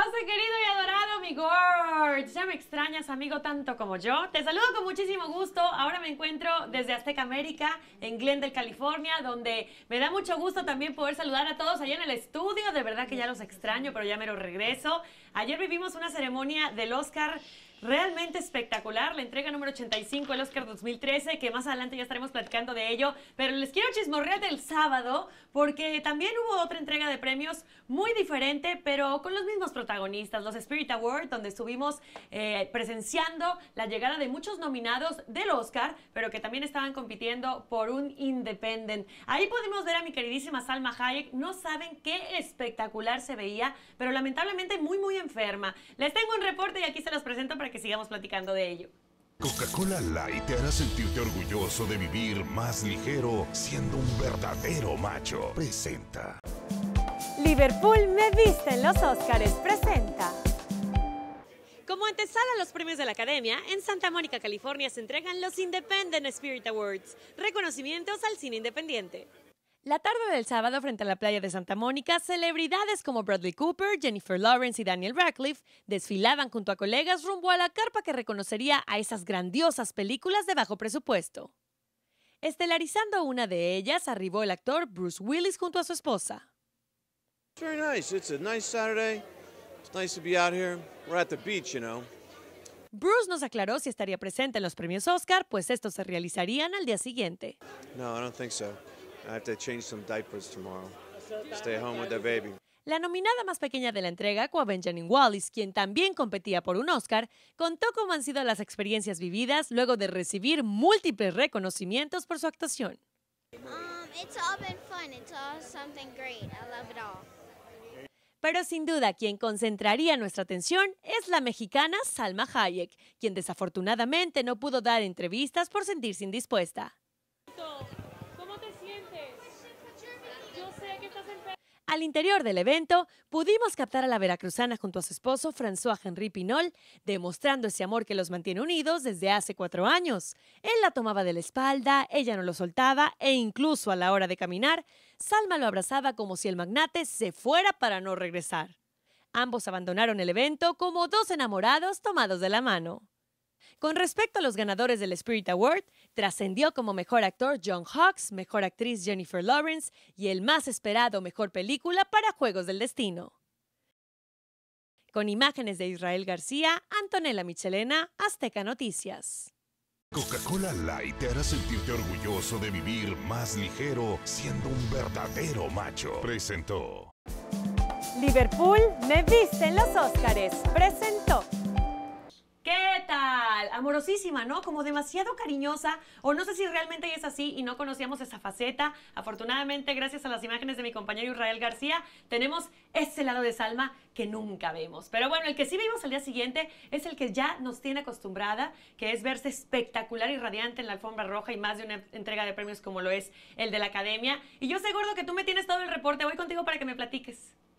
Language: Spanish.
José querido y adorado, mi Gorge, ya me extrañas amigo tanto como yo. Te saludo con muchísimo gusto. Ahora me encuentro desde Azteca América, en Glendale, California, donde me da mucho gusto también poder saludar a todos allá en el estudio. De verdad que ya los extraño, pero ya me lo regreso. Ayer vivimos una ceremonia del Oscar realmente espectacular, la entrega número 85 del Oscar 2013, que más adelante ya estaremos platicando de ello, pero les quiero chismorrear del sábado, porque también hubo otra entrega de premios muy diferente, pero con los mismos protagonistas, los Spirit Awards, donde estuvimos eh, presenciando la llegada de muchos nominados del Oscar, pero que también estaban compitiendo por un Independent. Ahí pudimos ver a mi queridísima Salma Hayek, no saben qué espectacular se veía, pero lamentablemente muy, muy enferma. Les tengo un reporte y aquí se los presento para que sigamos platicando de ello. Coca-Cola Light te hará sentirte orgulloso de vivir más ligero siendo un verdadero macho. Presenta. Liverpool me viste en los Oscars. Presenta. Como antes a los premios de la Academia, en Santa Mónica, California, se entregan los Independent Spirit Awards, reconocimientos al cine independiente. La tarde del sábado frente a la playa de Santa Mónica, celebridades como Bradley Cooper, Jennifer Lawrence y Daniel Radcliffe desfilaban junto a colegas rumbo a la carpa que reconocería a esas grandiosas películas de bajo presupuesto. Estelarizando una de ellas, arribó el actor Bruce Willis junto a su esposa. Bruce nos aclaró si estaría presente en los premios Oscar, pues estos se realizarían al día siguiente. No, I don't think so. La nominada más pequeña de la entrega, Qua Benjamin Wallis, quien también competía por un Oscar, contó cómo han sido las experiencias vividas luego de recibir múltiples reconocimientos por su actuación. Pero sin duda quien concentraría nuestra atención es la mexicana Salma Hayek, quien desafortunadamente no pudo dar entrevistas por sentirse indispuesta. Al interior del evento, pudimos captar a la veracruzana junto a su esposo François Henry Pinol, demostrando ese amor que los mantiene unidos desde hace cuatro años. Él la tomaba de la espalda, ella no lo soltaba e incluso a la hora de caminar, Salma lo abrazaba como si el magnate se fuera para no regresar. Ambos abandonaron el evento como dos enamorados tomados de la mano. Con respecto a los ganadores del Spirit Award, trascendió como mejor actor John Hawks, mejor actriz Jennifer Lawrence y el más esperado mejor película para Juegos del Destino. Con imágenes de Israel García, Antonella Michelena, Azteca Noticias. Coca-Cola Light te hará sentirte orgulloso de vivir más ligero siendo un verdadero macho. Presentó. Liverpool, me viste en los Óscares. Presentó amorosísima, ¿no? Como demasiado cariñosa, o no sé si realmente es así y no conocíamos esa faceta. Afortunadamente, gracias a las imágenes de mi compañero Israel García, tenemos ese lado de Salma que nunca vemos. Pero bueno, el que sí vimos al día siguiente es el que ya nos tiene acostumbrada, que es verse espectacular y radiante en la alfombra roja y más de una entrega de premios como lo es el de la Academia. Y yo sé, Gordo, que tú me tienes todo el reporte. Voy contigo para que me platiques.